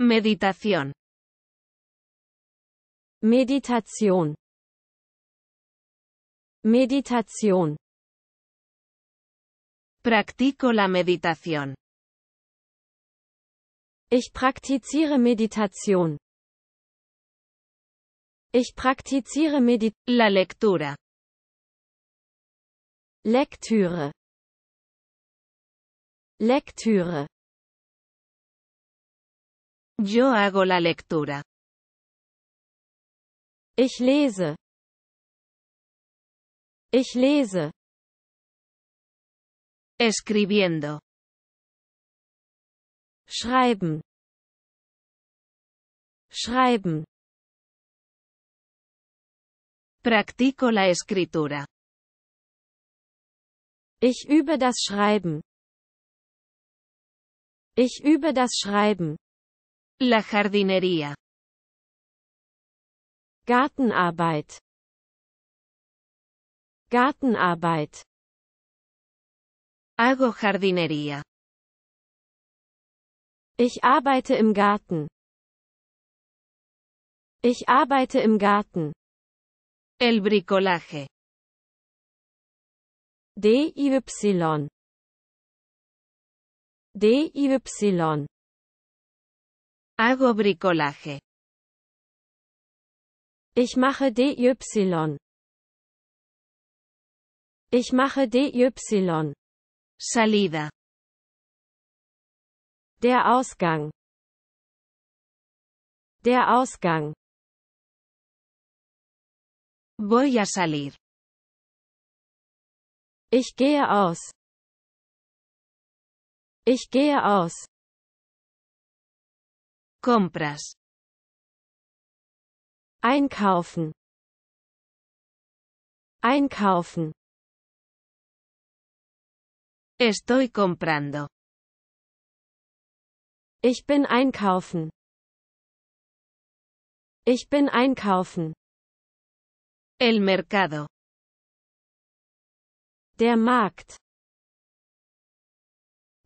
Meditación. Meditation. Meditation. Practico la meditación. Ich praktiziere Meditation. Ich praktiziere Medit La lectura. Lektüre. Lektüre. Yo hago la lectura. Ich lese. Ich lese. Escribiendo. Schreiben. Schreiben. Practico la escritura. Ich übe das Schreiben. Ich übe das Schreiben. La jardinería. Gartenarbeit. Gartenarbeit. Hago jardinería. Ich arbeite im Garten. Ich arbeite im Garten. El bricolaje. D-Y. d DY. Hago bricolaje. Ich mache DY. Ich mache DY. Salida. Der Ausgang. Der Ausgang. Voy a salir. Ich gehe aus. Ich gehe aus. Compras. Einkaufen. Einkaufen. Estoy comprando. Ich bin einkaufen. Ich bin einkaufen. El mercado. Der Markt.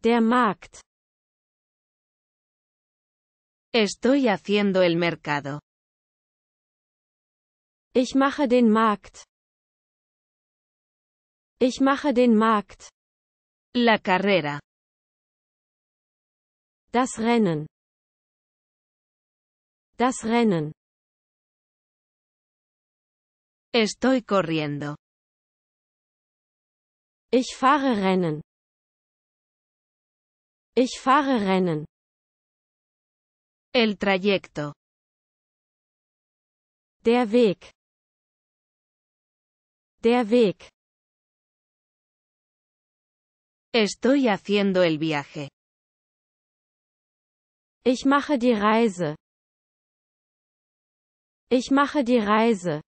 Der Markt. Estoy haciendo el mercado. Ich mache den Markt. Ich mache den Markt. La carrera. Das Rennen. Das Rennen. Estoy corriendo. Ich fahre Rennen. Ich fahre Rennen. El trayecto. Der Weg. Der Weg. Estoy haciendo el viaje. Ich mache die Reise. Ich mache die Reise.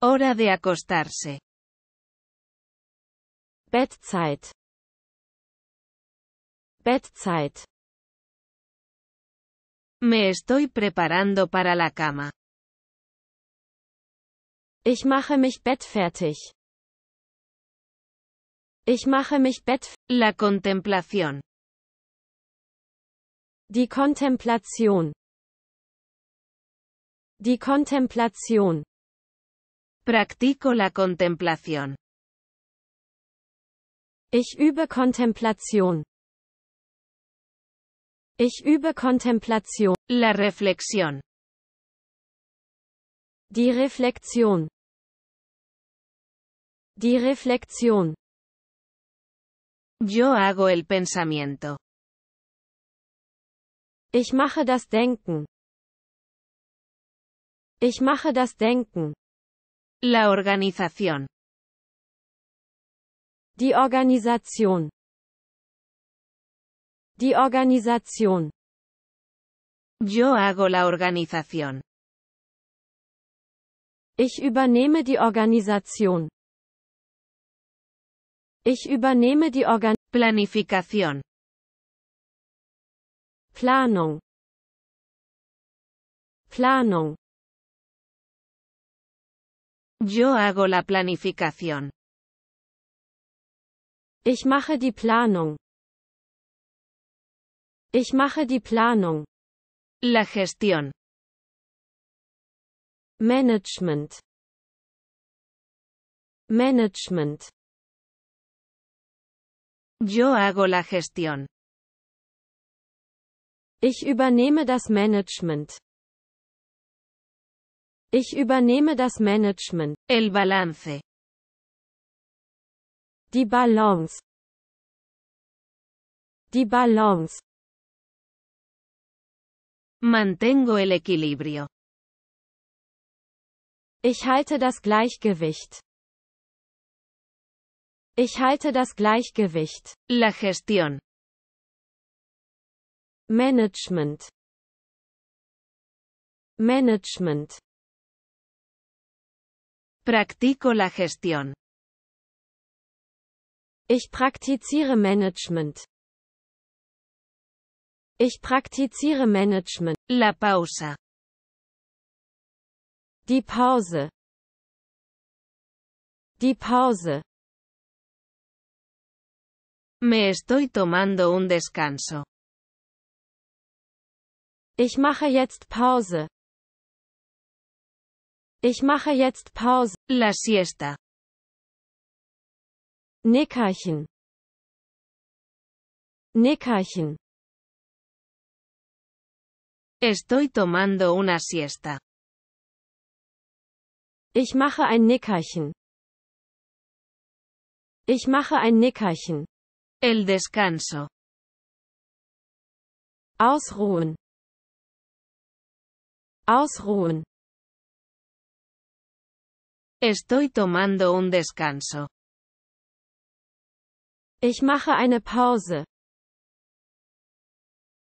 Hora de acostarse. Bettzeit. Bettzeit. Me estoy preparando para la cama. Ich mache mich bettfertig. Ich mache mich bettfertig. La contemplación. Die Kontemplation. Die Kontemplation. Practico la contemplación. Ich übe Kontemplation. Ich übe Kontemplation. La Reflexion. Die Reflexion. Die Reflexion. Yo hago el pensamiento. Ich mache das Denken. Ich mache das Denken. La organización. Die Organisation. Die Organisation. Yo hago la organización. Ich übernehme die Organisation. Ich übernehme die Organ Planificación. Planung. Planung. Yo hago la planificación. Ich mache die Planung. Ich mache die Planung. La gestión. Management. Management. Yo hago la gestión. Ich übernehme das Management. Ich übernehme das Management. El balance. Die Balance. Die Balance. Mantengo el equilibrio. Ich halte das Gleichgewicht. Ich halte das Gleichgewicht. La gestión. Management. Management. Practico la gestión. Ich praktiziere Management. Ich praktiziere Management. La pausa. Die Pause. Die Pause. Me estoy tomando un descanso. Ich mache jetzt Pause. Ich mache jetzt Pause. La siesta. Nickerchen. Nickerchen. Estoy tomando una siesta. Ich mache ein Nickerchen. Ich mache ein Nickerchen. El descanso. Ausruhen. Ausruhen. Estoy tomando un descanso. Ich mache eine Pause.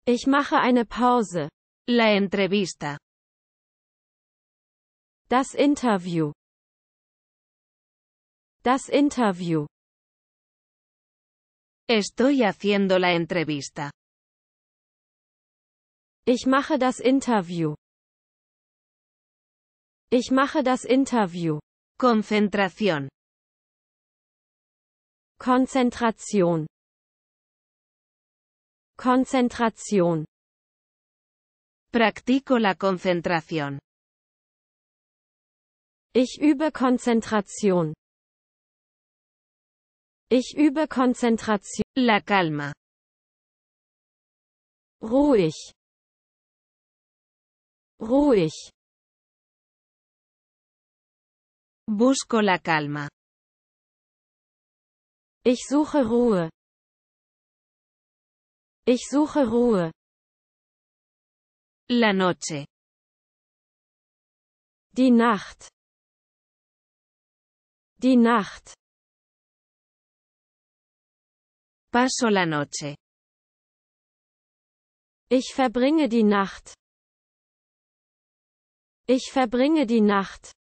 Ich mache eine Pause. La entrevista. Das Interview. Das Interview. Estoy haciendo la entrevista. Ich mache das Interview. Ich mache das Interview. Konzentration. Konzentration. Konzentration. Practico la concentración. Ich übe Konzentration. Ich übe Konzentration. La calma. Ruhig. Ruhig. Busco la calma. Ich suche Ruhe. Ich suche Ruhe. La noche. Die Nacht. Die Nacht. Paso la noche. Ich verbringe die Nacht. Ich verbringe die Nacht.